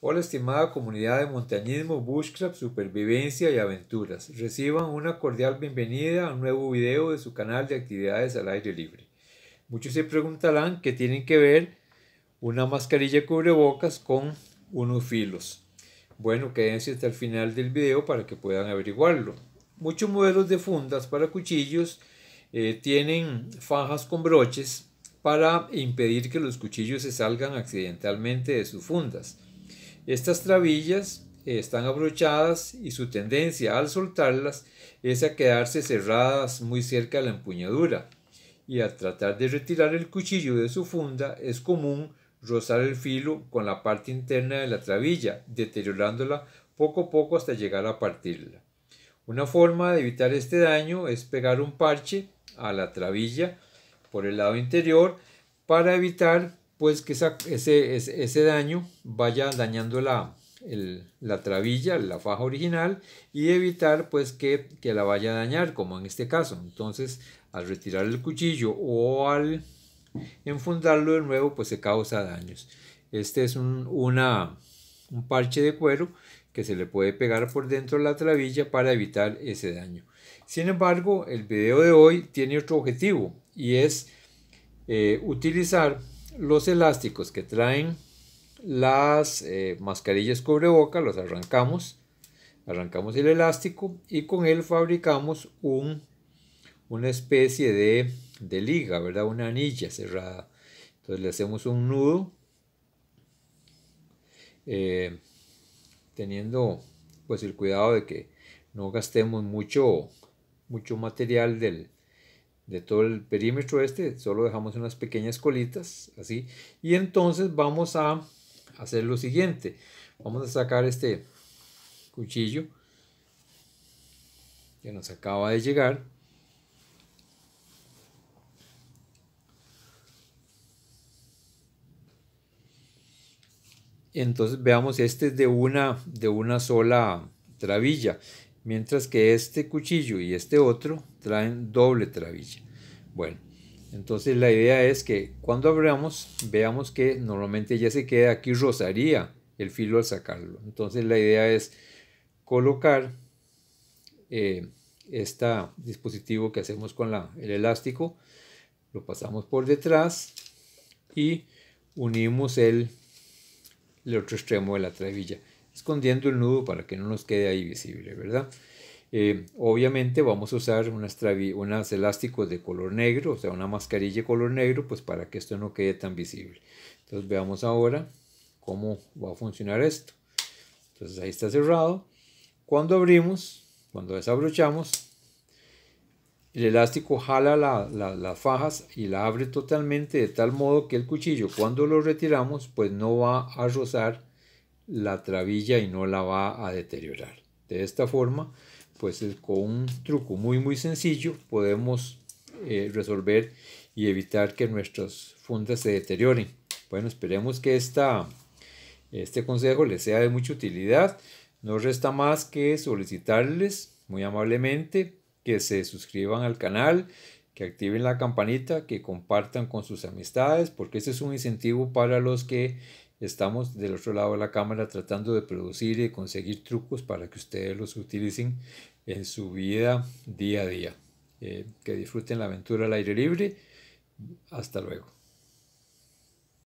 Hola estimada comunidad de montañismo, bushcraft, supervivencia y aventuras. Reciban una cordial bienvenida a un nuevo video de su canal de actividades al aire libre. Muchos se preguntarán qué tienen que ver una mascarilla cubrebocas con unos filos. Bueno, quédense hasta el final del video para que puedan averiguarlo. Muchos modelos de fundas para cuchillos eh, tienen fajas con broches para impedir que los cuchillos se salgan accidentalmente de sus fundas. Estas trabillas están abrochadas y su tendencia al soltarlas es a quedarse cerradas muy cerca de la empuñadura y al tratar de retirar el cuchillo de su funda es común rozar el filo con la parte interna de la trabilla, deteriorándola poco a poco hasta llegar a partirla. Una forma de evitar este daño es pegar un parche a la trabilla por el lado interior para evitar pues que ese, ese, daño vaya dañando la, la, trabilla, la faja original y evitar pues que, la vaya a dañar como en este caso. Entonces al retirar el cuchillo o al enfundarlo de nuevo pues se causa daños. Este es un, una, un parche de cuero que se le puede pegar por dentro de la trabilla para evitar ese daño. Sin embargo el video de hoy tiene otro objetivo y es eh, utilizar los elásticos que traen las eh, mascarillas boca los arrancamos, arrancamos el elástico y con él fabricamos un, una especie de, liga, ¿verdad? Una anilla cerrada. Entonces le hacemos un nudo eh, teniendo pues el cuidado de que no gastemos mucho, mucho material del, de todo el perímetro este, solo dejamos unas pequeñas colitas, así. Y entonces vamos a hacer lo siguiente. Vamos a sacar este cuchillo que nos acaba de llegar. Entonces veamos, este es de una, de una sola trabilla mientras que este cuchillo y este otro traen doble trabilla. Bueno, entonces la idea es que cuando abramos veamos que normalmente ya se queda aquí rosaría el filo al sacarlo. Entonces la idea es colocar eh, este dispositivo que hacemos con el elástico, lo pasamos por detrás y unimos el, el otro extremo de la trabilla escondiendo el nudo para que no nos quede ahí visible, ¿verdad? Eh, obviamente vamos a usar unas, elásticos de color negro, o sea, una mascarilla de color negro, pues para que esto no quede tan visible. Entonces veamos ahora cómo va a funcionar esto. Entonces ahí está cerrado. Cuando abrimos, cuando desabrochamos, el elástico jala las fajas y la abre totalmente de tal modo que el cuchillo cuando lo retiramos pues no va a rozar la trabilla y no la va a deteriorar. De esta forma, pues con un truco muy muy sencillo podemos eh, resolver y evitar que nuestras fundas se deterioren. Bueno, esperemos que esta, este consejo les sea de mucha utilidad. No resta más que solicitarles muy amablemente que se suscriban al canal, que activen la campanita, que compartan con sus amistades, porque ese es un incentivo para los que Estamos del otro lado de la cámara tratando de producir y conseguir trucos para que ustedes los utilicen en su vida día a día. Eh, que disfruten la aventura al aire libre. Hasta luego.